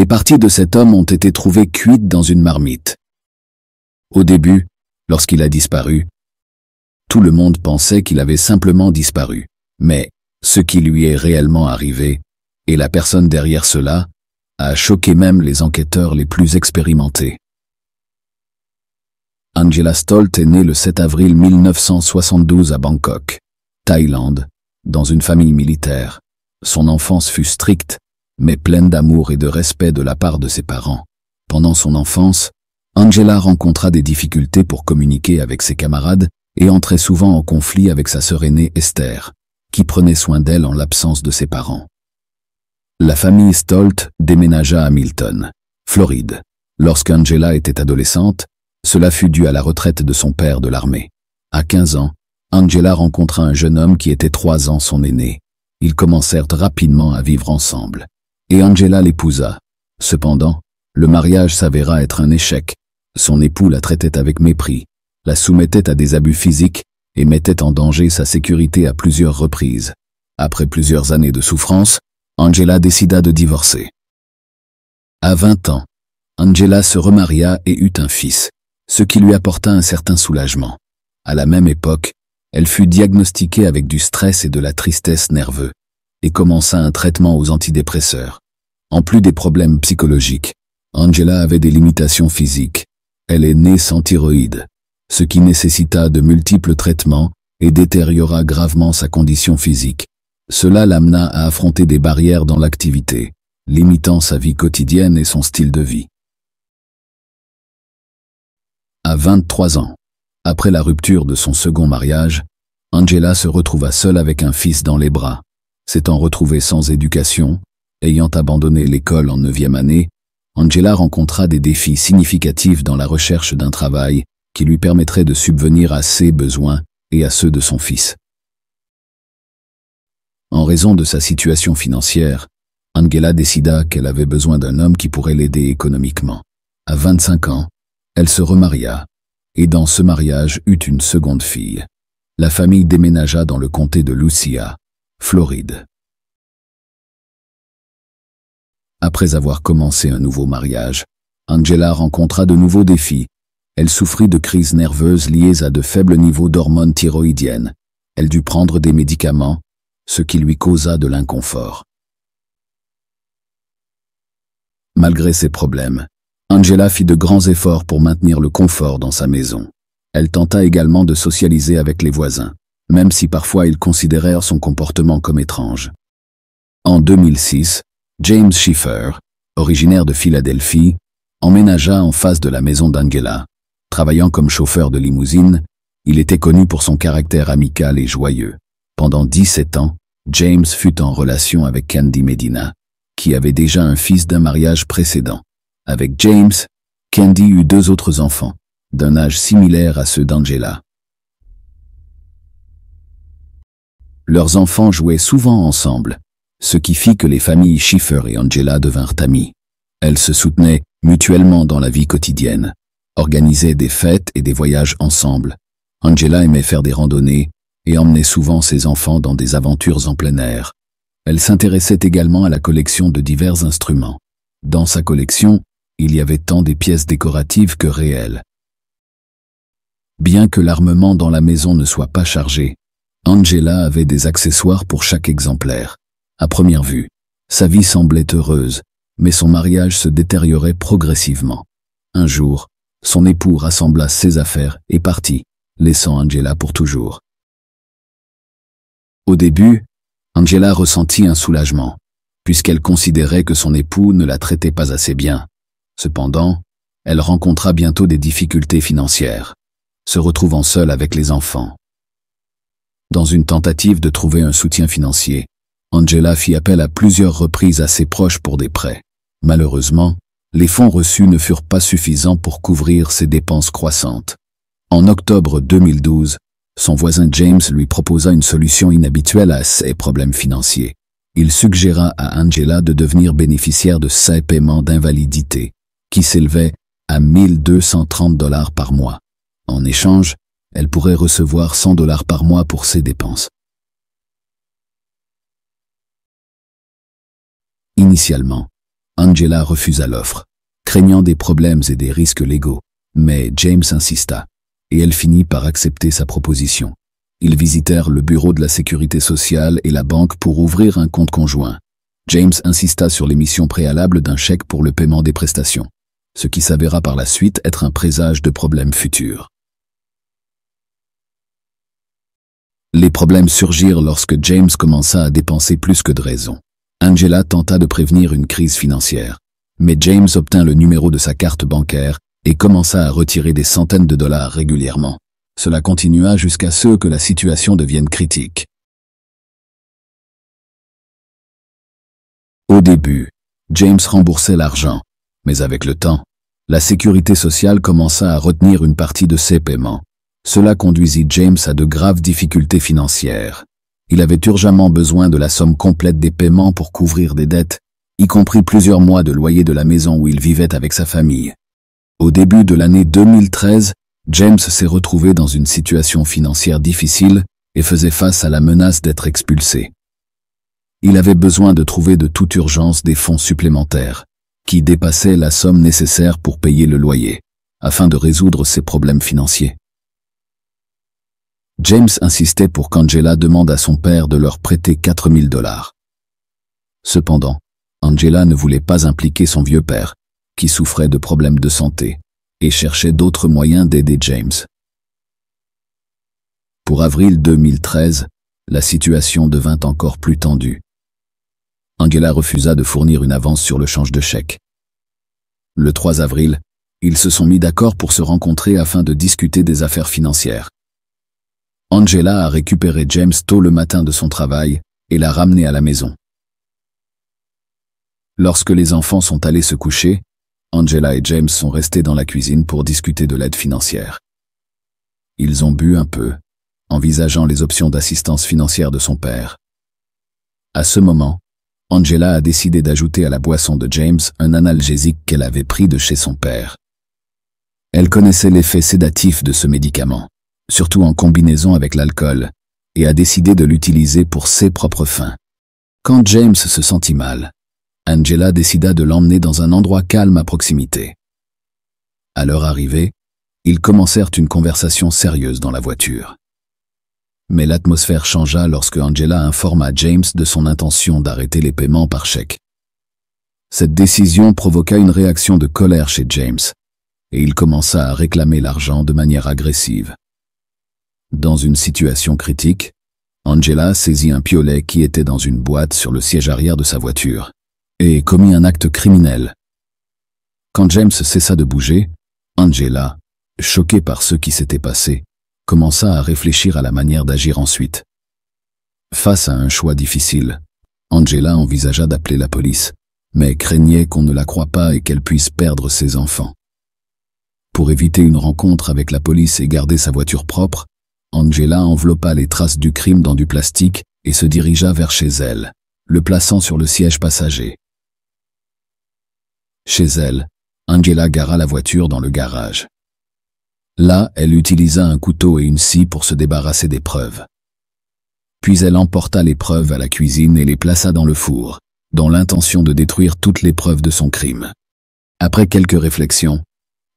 les parties de cet homme ont été trouvées cuites dans une marmite. Au début, lorsqu'il a disparu, tout le monde pensait qu'il avait simplement disparu. Mais ce qui lui est réellement arrivé, et la personne derrière cela, a choqué même les enquêteurs les plus expérimentés. Angela Stolt est née le 7 avril 1972 à Bangkok, Thaïlande, dans une famille militaire. Son enfance fut stricte, mais pleine d'amour et de respect de la part de ses parents. Pendant son enfance, Angela rencontra des difficultés pour communiquer avec ses camarades et entrait souvent en conflit avec sa sœur aînée Esther, qui prenait soin d'elle en l'absence de ses parents. La famille Stolt déménagea à Milton, Floride. Lorsqu'Angela était adolescente, cela fut dû à la retraite de son père de l'armée. À 15 ans, Angela rencontra un jeune homme qui était trois ans son aîné. Ils commencèrent rapidement à vivre ensemble et Angela l'épousa. Cependant, le mariage s'avéra être un échec. Son époux la traitait avec mépris, la soumettait à des abus physiques et mettait en danger sa sécurité à plusieurs reprises. Après plusieurs années de souffrance, Angela décida de divorcer. À 20 ans, Angela se remaria et eut un fils, ce qui lui apporta un certain soulagement. À la même époque, elle fut diagnostiquée avec du stress et de la tristesse nerveux, et commença un traitement aux antidépresseurs. En plus des problèmes psychologiques, Angela avait des limitations physiques. Elle est née sans thyroïde, ce qui nécessita de multiples traitements et détériora gravement sa condition physique. Cela l'amena à affronter des barrières dans l'activité, limitant sa vie quotidienne et son style de vie. À 23 ans, après la rupture de son second mariage, Angela se retrouva seule avec un fils dans les bras, s'étant retrouvée sans éducation, Ayant abandonné l'école en neuvième année, Angela rencontra des défis significatifs dans la recherche d'un travail qui lui permettrait de subvenir à ses besoins et à ceux de son fils. En raison de sa situation financière, Angela décida qu'elle avait besoin d'un homme qui pourrait l'aider économiquement. À 25 ans, elle se remaria, et dans ce mariage eut une seconde fille. La famille déménagea dans le comté de Lucia, Floride. Après avoir commencé un nouveau mariage, Angela rencontra de nouveaux défis. Elle souffrit de crises nerveuses liées à de faibles niveaux d'hormones thyroïdiennes. Elle dut prendre des médicaments, ce qui lui causa de l'inconfort. Malgré ces problèmes, Angela fit de grands efforts pour maintenir le confort dans sa maison. Elle tenta également de socialiser avec les voisins, même si parfois ils considérèrent son comportement comme étrange. En 2006, James Schiffer, originaire de Philadelphie, emménagea en face de la maison d'Angela. Travaillant comme chauffeur de limousine, il était connu pour son caractère amical et joyeux. Pendant 17 ans, James fut en relation avec Candy Medina, qui avait déjà un fils d'un mariage précédent. Avec James, Candy eut deux autres enfants, d'un âge similaire à ceux d'Angela. Leurs enfants jouaient souvent ensemble, ce qui fit que les familles Schiffer et Angela devinrent amies. Elles se soutenaient mutuellement dans la vie quotidienne, organisaient des fêtes et des voyages ensemble. Angela aimait faire des randonnées et emmenait souvent ses enfants dans des aventures en plein air. Elle s'intéressait également à la collection de divers instruments. Dans sa collection, il y avait tant des pièces décoratives que réelles. Bien que l'armement dans la maison ne soit pas chargé, Angela avait des accessoires pour chaque exemplaire. À première vue, sa vie semblait heureuse, mais son mariage se détériorait progressivement. Un jour, son époux rassembla ses affaires et partit, laissant Angela pour toujours. Au début, Angela ressentit un soulagement, puisqu'elle considérait que son époux ne la traitait pas assez bien. Cependant, elle rencontra bientôt des difficultés financières, se retrouvant seule avec les enfants. Dans une tentative de trouver un soutien financier, Angela fit appel à plusieurs reprises à ses proches pour des prêts. Malheureusement, les fonds reçus ne furent pas suffisants pour couvrir ses dépenses croissantes. En octobre 2012, son voisin James lui proposa une solution inhabituelle à ses problèmes financiers. Il suggéra à Angela de devenir bénéficiaire de ses paiements d'invalidité, qui s'élevaient à 1230 dollars par mois. En échange, elle pourrait recevoir 100 dollars par mois pour ses dépenses. Initialement, Angela refusa l'offre, craignant des problèmes et des risques légaux, mais James insista, et elle finit par accepter sa proposition. Ils visitèrent le bureau de la sécurité sociale et la banque pour ouvrir un compte conjoint. James insista sur l'émission préalable d'un chèque pour le paiement des prestations, ce qui s'avéra par la suite être un présage de problèmes futurs. Les problèmes surgirent lorsque James commença à dépenser plus que de raison. Angela tenta de prévenir une crise financière, mais James obtint le numéro de sa carte bancaire et commença à retirer des centaines de dollars régulièrement. Cela continua jusqu'à ce que la situation devienne critique. Au début, James remboursait l'argent, mais avec le temps, la sécurité sociale commença à retenir une partie de ses paiements. Cela conduisit James à de graves difficultés financières. Il avait urgemment besoin de la somme complète des paiements pour couvrir des dettes, y compris plusieurs mois de loyer de la maison où il vivait avec sa famille. Au début de l'année 2013, James s'est retrouvé dans une situation financière difficile et faisait face à la menace d'être expulsé. Il avait besoin de trouver de toute urgence des fonds supplémentaires, qui dépassaient la somme nécessaire pour payer le loyer, afin de résoudre ses problèmes financiers. James insistait pour qu'Angela demande à son père de leur prêter 4000 dollars. Cependant, Angela ne voulait pas impliquer son vieux père, qui souffrait de problèmes de santé, et cherchait d'autres moyens d'aider James. Pour avril 2013, la situation devint encore plus tendue. Angela refusa de fournir une avance sur le change de chèque. Le 3 avril, ils se sont mis d'accord pour se rencontrer afin de discuter des affaires financières. Angela a récupéré James tôt le matin de son travail et l'a ramené à la maison. Lorsque les enfants sont allés se coucher, Angela et James sont restés dans la cuisine pour discuter de l'aide financière. Ils ont bu un peu, envisageant les options d'assistance financière de son père. À ce moment, Angela a décidé d'ajouter à la boisson de James un analgésique qu'elle avait pris de chez son père. Elle connaissait l'effet sédatif de ce médicament surtout en combinaison avec l'alcool, et a décidé de l'utiliser pour ses propres fins. Quand James se sentit mal, Angela décida de l'emmener dans un endroit calme à proximité. À leur arrivée, ils commencèrent une conversation sérieuse dans la voiture. Mais l'atmosphère changea lorsque Angela informa James de son intention d'arrêter les paiements par chèque. Cette décision provoqua une réaction de colère chez James, et il commença à réclamer l'argent de manière agressive. Dans une situation critique, Angela saisit un piolet qui était dans une boîte sur le siège arrière de sa voiture et commit un acte criminel. Quand James cessa de bouger, Angela, choquée par ce qui s'était passé, commença à réfléchir à la manière d'agir ensuite. Face à un choix difficile, Angela envisagea d'appeler la police, mais craignait qu'on ne la croie pas et qu'elle puisse perdre ses enfants. Pour éviter une rencontre avec la police et garder sa voiture propre, Angela enveloppa les traces du crime dans du plastique et se dirigea vers chez elle, le plaçant sur le siège passager. Chez elle, Angela gara la voiture dans le garage. Là, elle utilisa un couteau et une scie pour se débarrasser des preuves. Puis elle emporta les preuves à la cuisine et les plaça dans le four, dans l'intention de détruire toutes les preuves de son crime. Après quelques réflexions,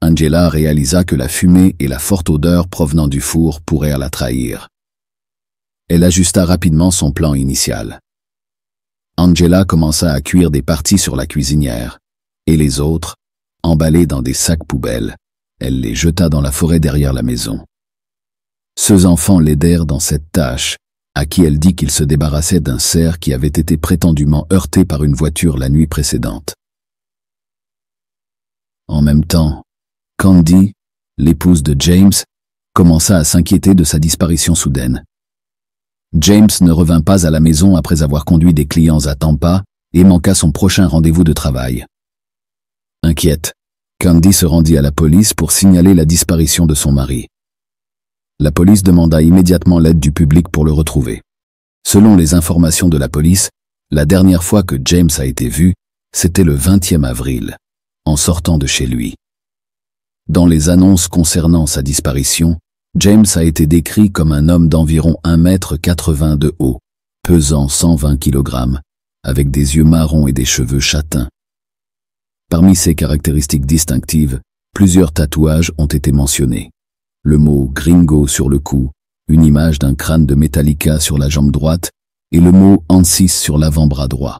Angela réalisa que la fumée et la forte odeur provenant du four pourraient la trahir. Elle ajusta rapidement son plan initial. Angela commença à cuire des parties sur la cuisinière, et les autres, emballées dans des sacs poubelles, elle les jeta dans la forêt derrière la maison. Ceux enfants l'aidèrent dans cette tâche, à qui elle dit qu'ils se débarrassaient d'un cerf qui avait été prétendument heurté par une voiture la nuit précédente. En même temps, Candy, l'épouse de James, commença à s'inquiéter de sa disparition soudaine. James ne revint pas à la maison après avoir conduit des clients à Tampa et manqua son prochain rendez-vous de travail. Inquiète, Candy se rendit à la police pour signaler la disparition de son mari. La police demanda immédiatement l'aide du public pour le retrouver. Selon les informations de la police, la dernière fois que James a été vu, c'était le 20 avril, en sortant de chez lui. Dans les annonces concernant sa disparition, James a été décrit comme un homme d'environ 1 m de haut, pesant 120 kg, avec des yeux marrons et des cheveux châtains. Parmi ses caractéristiques distinctives, plusieurs tatouages ont été mentionnés. Le mot « gringo » sur le cou, une image d'un crâne de Metallica sur la jambe droite et le mot « Ansis » sur l'avant-bras droit.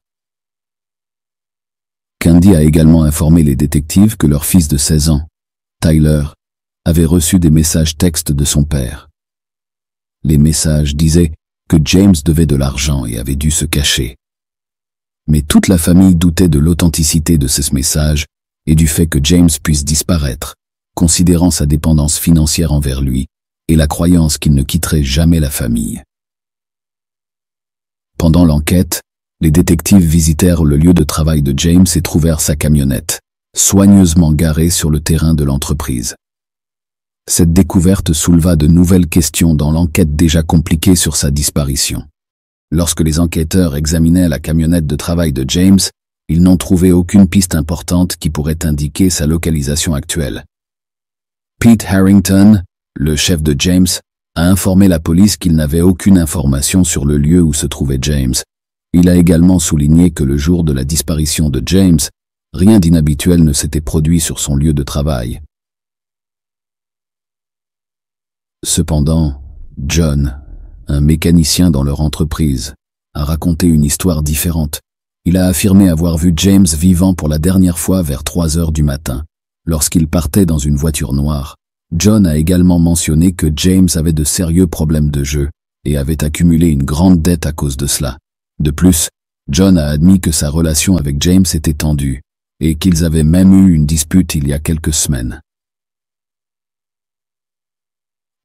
Candy a également informé les détectives que leur fils de 16 ans, Tyler, avait reçu des messages textes de son père. Les messages disaient que James devait de l'argent et avait dû se cacher. Mais toute la famille doutait de l'authenticité de ces messages et du fait que James puisse disparaître, considérant sa dépendance financière envers lui et la croyance qu'il ne quitterait jamais la famille. Pendant l'enquête, les détectives visitèrent le lieu de travail de James et trouvèrent sa camionnette, soigneusement garé sur le terrain de l'entreprise. Cette découverte souleva de nouvelles questions dans l'enquête déjà compliquée sur sa disparition. Lorsque les enquêteurs examinaient la camionnette de travail de James, ils n'ont trouvé aucune piste importante qui pourrait indiquer sa localisation actuelle. Pete Harrington, le chef de James, a informé la police qu'il n'avait aucune information sur le lieu où se trouvait James. Il a également souligné que le jour de la disparition de James, Rien d'inhabituel ne s'était produit sur son lieu de travail. Cependant, John, un mécanicien dans leur entreprise, a raconté une histoire différente. Il a affirmé avoir vu James vivant pour la dernière fois vers 3 heures du matin, lorsqu'il partait dans une voiture noire. John a également mentionné que James avait de sérieux problèmes de jeu et avait accumulé une grande dette à cause de cela. De plus, John a admis que sa relation avec James était tendue, et qu'ils avaient même eu une dispute il y a quelques semaines.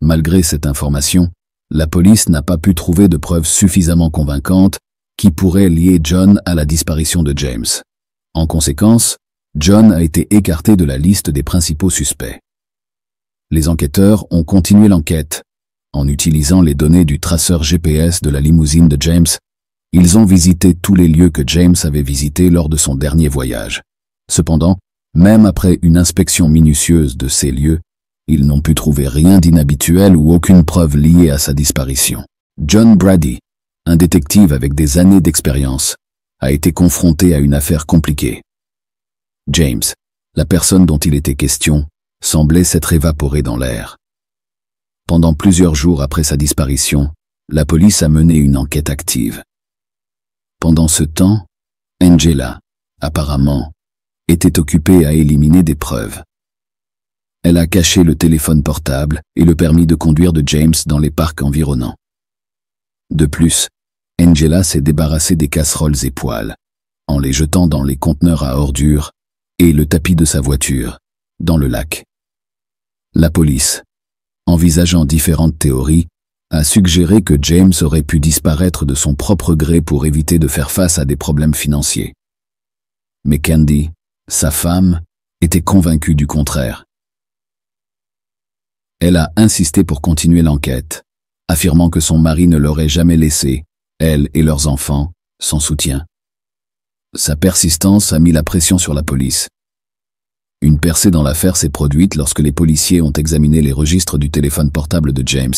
Malgré cette information, la police n'a pas pu trouver de preuves suffisamment convaincantes qui pourraient lier John à la disparition de James. En conséquence, John a été écarté de la liste des principaux suspects. Les enquêteurs ont continué l'enquête. En utilisant les données du traceur GPS de la limousine de James, ils ont visité tous les lieux que James avait visités lors de son dernier voyage. Cependant, même après une inspection minutieuse de ces lieux, ils n'ont pu trouver rien d'inhabituel ou aucune preuve liée à sa disparition. John Brady, un détective avec des années d'expérience, a été confronté à une affaire compliquée. James, la personne dont il était question, semblait s'être évaporé dans l'air. Pendant plusieurs jours après sa disparition, la police a mené une enquête active. Pendant ce temps, Angela, apparemment, était occupée à éliminer des preuves. Elle a caché le téléphone portable et le permis de conduire de James dans les parcs environnants. De plus, Angela s'est débarrassée des casseroles et poils, en les jetant dans les conteneurs à ordures et le tapis de sa voiture, dans le lac. La police, envisageant différentes théories, a suggéré que James aurait pu disparaître de son propre gré pour éviter de faire face à des problèmes financiers. Mais Candy, sa femme était convaincue du contraire. Elle a insisté pour continuer l'enquête, affirmant que son mari ne l'aurait jamais laissé, elle et leurs enfants, sans soutien. Sa persistance a mis la pression sur la police. Une percée dans l'affaire s'est produite lorsque les policiers ont examiné les registres du téléphone portable de James.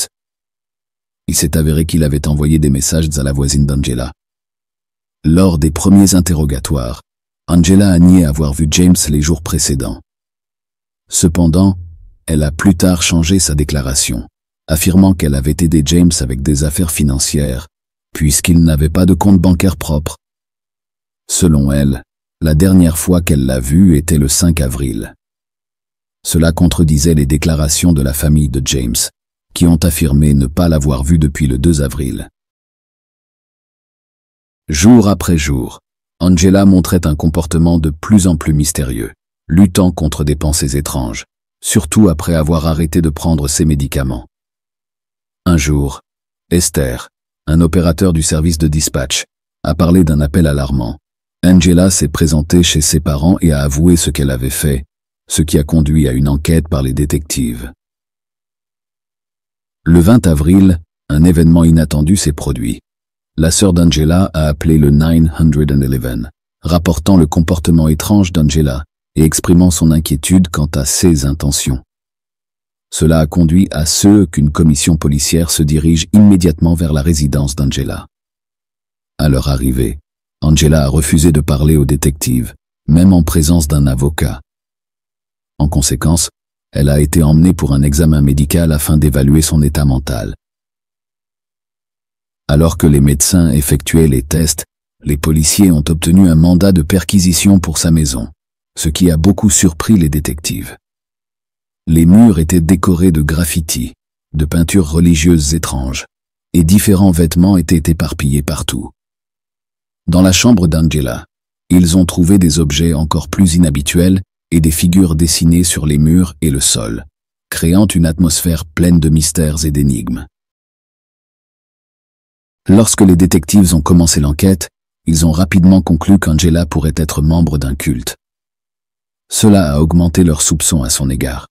Il s'est avéré qu'il avait envoyé des messages à la voisine d'Angela. Lors des premiers interrogatoires, Angela a nié avoir vu James les jours précédents. Cependant, elle a plus tard changé sa déclaration, affirmant qu'elle avait aidé James avec des affaires financières, puisqu'il n'avait pas de compte bancaire propre. Selon elle, la dernière fois qu'elle l'a vu était le 5 avril. Cela contredisait les déclarations de la famille de James, qui ont affirmé ne pas l'avoir vu depuis le 2 avril. Jour après jour, Angela montrait un comportement de plus en plus mystérieux, luttant contre des pensées étranges, surtout après avoir arrêté de prendre ses médicaments. Un jour, Esther, un opérateur du service de dispatch, a parlé d'un appel alarmant. Angela s'est présentée chez ses parents et a avoué ce qu'elle avait fait, ce qui a conduit à une enquête par les détectives. Le 20 avril, un événement inattendu s'est produit la sœur d'Angela a appelé le 911, rapportant le comportement étrange d'Angela et exprimant son inquiétude quant à ses intentions. Cela a conduit à ce qu'une commission policière se dirige immédiatement vers la résidence d'Angela. À leur arrivée, Angela a refusé de parler aux détectives, même en présence d'un avocat. En conséquence, elle a été emmenée pour un examen médical afin d'évaluer son état mental. Alors que les médecins effectuaient les tests, les policiers ont obtenu un mandat de perquisition pour sa maison, ce qui a beaucoup surpris les détectives. Les murs étaient décorés de graffitis, de peintures religieuses étranges, et différents vêtements étaient éparpillés partout. Dans la chambre d'Angela, ils ont trouvé des objets encore plus inhabituels et des figures dessinées sur les murs et le sol, créant une atmosphère pleine de mystères et d'énigmes. Lorsque les détectives ont commencé l'enquête, ils ont rapidement conclu qu'Angela pourrait être membre d'un culte. Cela a augmenté leurs soupçons à son égard.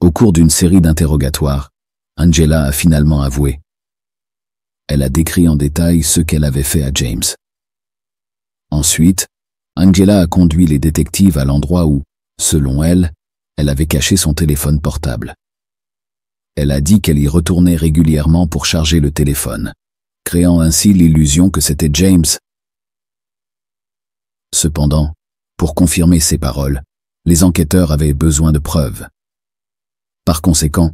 Au cours d'une série d'interrogatoires, Angela a finalement avoué. Elle a décrit en détail ce qu'elle avait fait à James. Ensuite, Angela a conduit les détectives à l'endroit où, selon elle, elle avait caché son téléphone portable. Elle a dit qu'elle y retournait régulièrement pour charger le téléphone créant ainsi l'illusion que c'était James. Cependant, pour confirmer ces paroles, les enquêteurs avaient besoin de preuves. Par conséquent,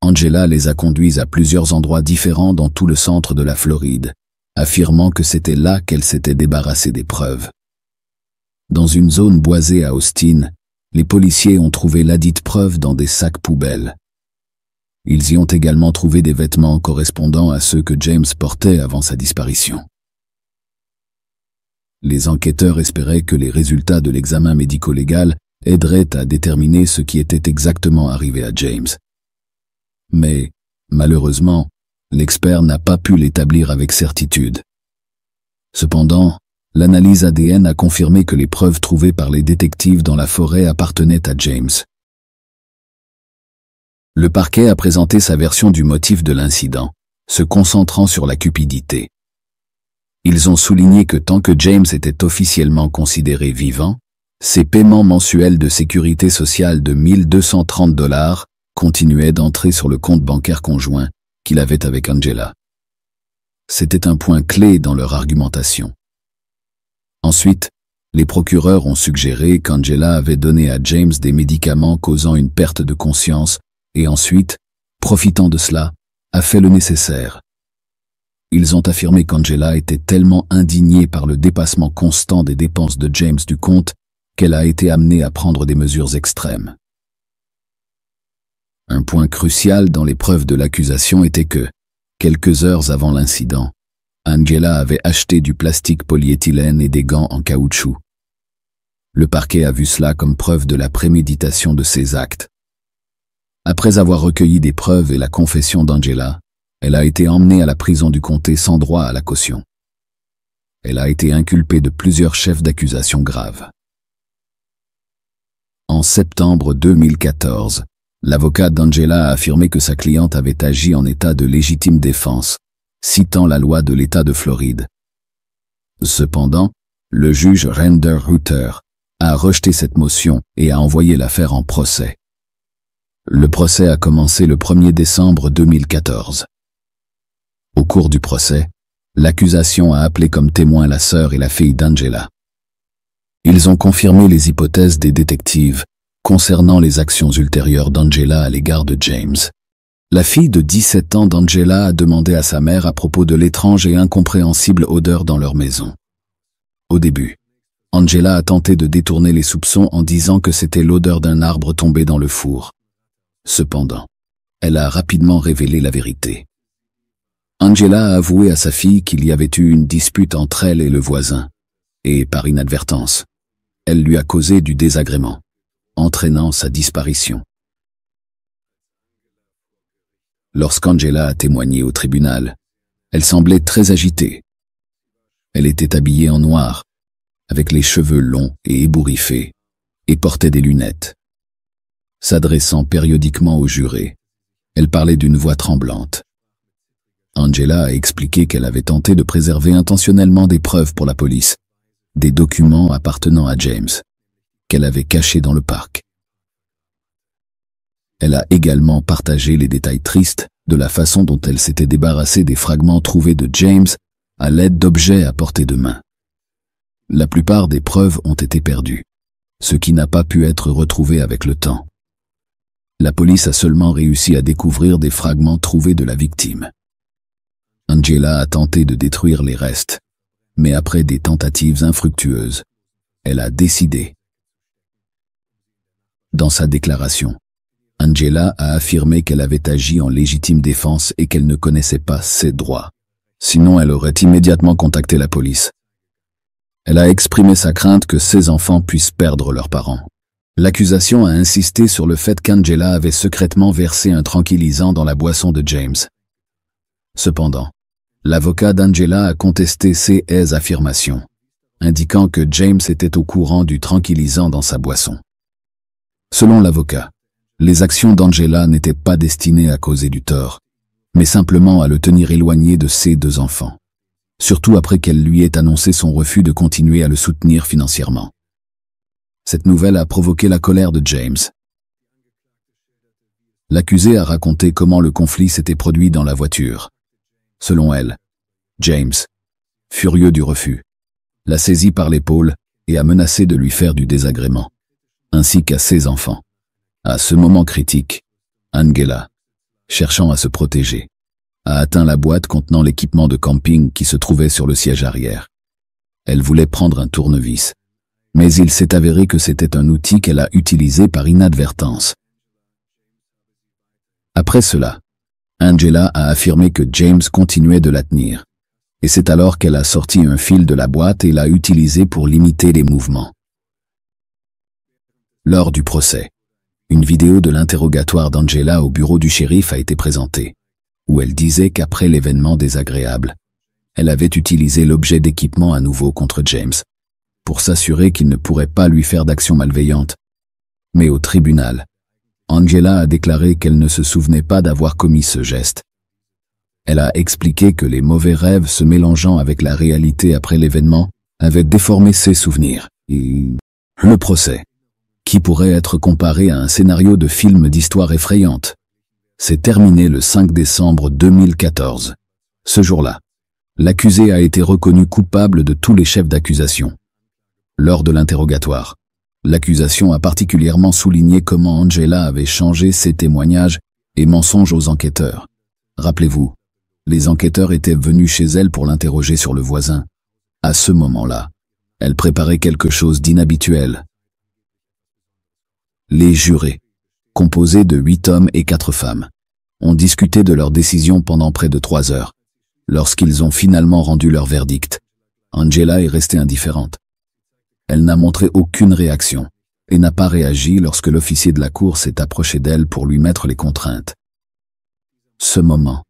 Angela les a conduits à plusieurs endroits différents dans tout le centre de la Floride, affirmant que c'était là qu'elle s'était débarrassée des preuves. Dans une zone boisée à Austin, les policiers ont trouvé ladite preuve dans des sacs poubelles. Ils y ont également trouvé des vêtements correspondant à ceux que James portait avant sa disparition. Les enquêteurs espéraient que les résultats de l'examen médico-légal aideraient à déterminer ce qui était exactement arrivé à James. Mais, malheureusement, l'expert n'a pas pu l'établir avec certitude. Cependant, l'analyse ADN a confirmé que les preuves trouvées par les détectives dans la forêt appartenaient à James. Le parquet a présenté sa version du motif de l'incident, se concentrant sur la cupidité. Ils ont souligné que tant que James était officiellement considéré vivant, ses paiements mensuels de sécurité sociale de 1230 dollars continuaient d'entrer sur le compte bancaire conjoint qu'il avait avec Angela. C'était un point clé dans leur argumentation. Ensuite, les procureurs ont suggéré qu'Angela avait donné à James des médicaments causant une perte de conscience et ensuite, profitant de cela, a fait le nécessaire. Ils ont affirmé qu'Angela était tellement indignée par le dépassement constant des dépenses de James du comte qu'elle a été amenée à prendre des mesures extrêmes. Un point crucial dans les preuves de l'accusation était que, quelques heures avant l'incident, Angela avait acheté du plastique polyéthylène et des gants en caoutchouc. Le parquet a vu cela comme preuve de la préméditation de ses actes, après avoir recueilli des preuves et la confession d'Angela, elle a été emmenée à la prison du comté sans droit à la caution. Elle a été inculpée de plusieurs chefs d'accusation graves. En septembre 2014, l'avocat d'Angela a affirmé que sa cliente avait agi en état de légitime défense, citant la loi de l'État de Floride. Cependant, le juge Render Rutter a rejeté cette motion et a envoyé l'affaire en procès. Le procès a commencé le 1er décembre 2014. Au cours du procès, l'accusation a appelé comme témoin la sœur et la fille d'Angela. Ils ont confirmé les hypothèses des détectives concernant les actions ultérieures d'Angela à l'égard de James. La fille de 17 ans d'Angela a demandé à sa mère à propos de l'étrange et incompréhensible odeur dans leur maison. Au début, Angela a tenté de détourner les soupçons en disant que c'était l'odeur d'un arbre tombé dans le four. Cependant, elle a rapidement révélé la vérité. Angela a avoué à sa fille qu'il y avait eu une dispute entre elle et le voisin, et par inadvertance, elle lui a causé du désagrément, entraînant sa disparition. Lorsqu'Angela a témoigné au tribunal, elle semblait très agitée. Elle était habillée en noir, avec les cheveux longs et ébouriffés, et portait des lunettes s'adressant périodiquement aux jurés. Elle parlait d'une voix tremblante. Angela a expliqué qu'elle avait tenté de préserver intentionnellement des preuves pour la police, des documents appartenant à James, qu'elle avait cachés dans le parc. Elle a également partagé les détails tristes de la façon dont elle s'était débarrassée des fragments trouvés de James à l'aide d'objets à portée de main. La plupart des preuves ont été perdues, ce qui n'a pas pu être retrouvé avec le temps la police a seulement réussi à découvrir des fragments trouvés de la victime. Angela a tenté de détruire les restes, mais après des tentatives infructueuses, elle a décidé. Dans sa déclaration, Angela a affirmé qu'elle avait agi en légitime défense et qu'elle ne connaissait pas ses droits. Sinon, elle aurait immédiatement contacté la police. Elle a exprimé sa crainte que ses enfants puissent perdre leurs parents. L'accusation a insisté sur le fait qu'Angela avait secrètement versé un tranquillisant dans la boisson de James. Cependant, l'avocat d'Angela a contesté ces affirmations, indiquant que James était au courant du tranquillisant dans sa boisson. Selon l'avocat, les actions d'Angela n'étaient pas destinées à causer du tort, mais simplement à le tenir éloigné de ses deux enfants, surtout après qu'elle lui ait annoncé son refus de continuer à le soutenir financièrement. Cette nouvelle a provoqué la colère de James. L'accusée a raconté comment le conflit s'était produit dans la voiture. Selon elle, James, furieux du refus, l'a saisie par l'épaule et a menacé de lui faire du désagrément, ainsi qu'à ses enfants. À ce moment critique, Angela, cherchant à se protéger, a atteint la boîte contenant l'équipement de camping qui se trouvait sur le siège arrière. Elle voulait prendre un tournevis, mais il s'est avéré que c'était un outil qu'elle a utilisé par inadvertance. Après cela, Angela a affirmé que James continuait de la tenir, et c'est alors qu'elle a sorti un fil de la boîte et l'a utilisé pour limiter les mouvements. Lors du procès, une vidéo de l'interrogatoire d'Angela au bureau du shérif a été présentée, où elle disait qu'après l'événement désagréable, elle avait utilisé l'objet d'équipement à nouveau contre James pour s'assurer qu'il ne pourrait pas lui faire d'action malveillante. Mais au tribunal, Angela a déclaré qu'elle ne se souvenait pas d'avoir commis ce geste. Elle a expliqué que les mauvais rêves se mélangeant avec la réalité après l'événement avaient déformé ses souvenirs. Le procès, qui pourrait être comparé à un scénario de film d'histoire effrayante, s'est terminé le 5 décembre 2014. Ce jour-là, l'accusé a été reconnu coupable de tous les chefs d'accusation lors de l'interrogatoire. L'accusation a particulièrement souligné comment Angela avait changé ses témoignages et mensonges aux enquêteurs. Rappelez-vous, les enquêteurs étaient venus chez elle pour l'interroger sur le voisin. À ce moment-là, elle préparait quelque chose d'inhabituel. Les jurés, composés de huit hommes et quatre femmes, ont discuté de leur décision pendant près de trois heures. Lorsqu'ils ont finalement rendu leur verdict, Angela est restée indifférente. Elle n'a montré aucune réaction et n'a pas réagi lorsque l'officier de la cour s'est approché d'elle pour lui mettre les contraintes. Ce moment,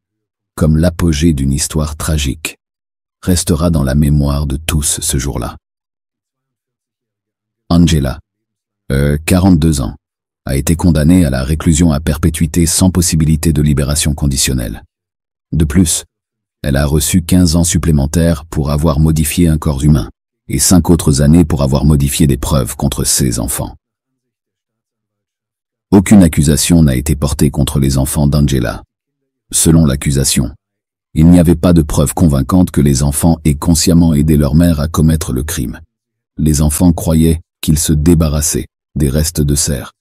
comme l'apogée d'une histoire tragique, restera dans la mémoire de tous ce jour-là. Angela, 42 euh, ans, a été condamnée à la réclusion à perpétuité sans possibilité de libération conditionnelle. De plus, elle a reçu 15 ans supplémentaires pour avoir modifié un corps humain et cinq autres années pour avoir modifié des preuves contre ses enfants. Aucune accusation n'a été portée contre les enfants d'Angela. Selon l'accusation, il n'y avait pas de preuves convaincantes que les enfants aient consciemment aidé leur mère à commettre le crime. Les enfants croyaient qu'ils se débarrassaient des restes de serre.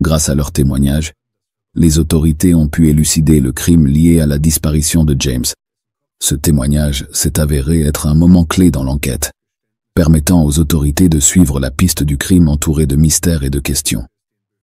Grâce à leur témoignage, les autorités ont pu élucider le crime lié à la disparition de James. Ce témoignage s'est avéré être un moment clé dans l'enquête permettant aux autorités de suivre la piste du crime entourée de mystères et de questions.